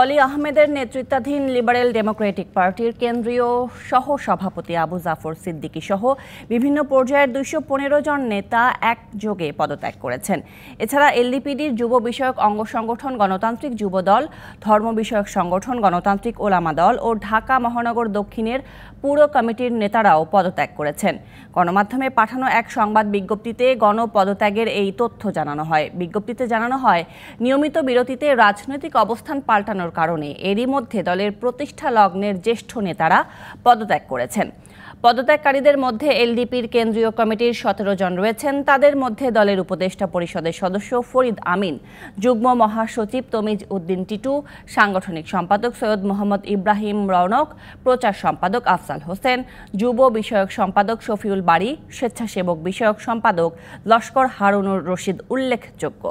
অলি আহমেদের নেতৃত্বাধীন লিবারেল ডেমোক্রেটিক পার্টির কেন্দ্রীয় সহ সভাপতি আবু জাফর সিদ্দিকী সহ বিভিন্ন পর্যায়ের দুইশো পনেরো জন নেতা একযোগে পদত্যাগ করেছেন এছাড়া এলডিপিডির যুব বিষয়ক অঙ্গ সংগঠন গণতান্ত্রিক যুব দল ধর্ম বিষয়ক সংগঠন গণতান্ত্রিক ওলামা দল ও ঢাকা মহানগর দক্ষিণের পুরো কমিটির নেতারাও পদত্যাগ করেছেন গণমাধ্যমে পাঠানো এক সংবাদ বিজ্ঞপ্তিতে গণপদত্যাগের এই তথ্য জানানো হয় বিজ্ঞপ্তিতে জানানো হয় নিয়মিত বিরতিতে রাজনৈতিক অবস্থান পাল্টানো পাঠানোর কারণে এরই মধ্যে দলের প্রতিষ্ঠা লগ্নের জ্যেষ্ঠ নেতারা পদত্যাগ করেছেন পদত্যাগকারীদের মধ্যে এলডিপির কেন্দ্রীয় কমিটির সতেরো জন রয়েছেন তাদের মধ্যে দলের উপদেষ্টা পরিষদের সদস্য ফরিদ আমিন যুগ্ম মহাসচিব তমিজ উদ্দিন টিটু সাংগঠনিক সম্পাদক সৈয়দ মোহাম্মদ ইব্রাহিম রৌনক প্রচার সম্পাদক আফসাল হোসেন যুব বিষয়ক সম্পাদক শফিউল বাড়ি স্বেচ্ছাসেবক বিষয়ক সম্পাদক লস্কর হারুনুর রশিদ উল্লেখযোগ্য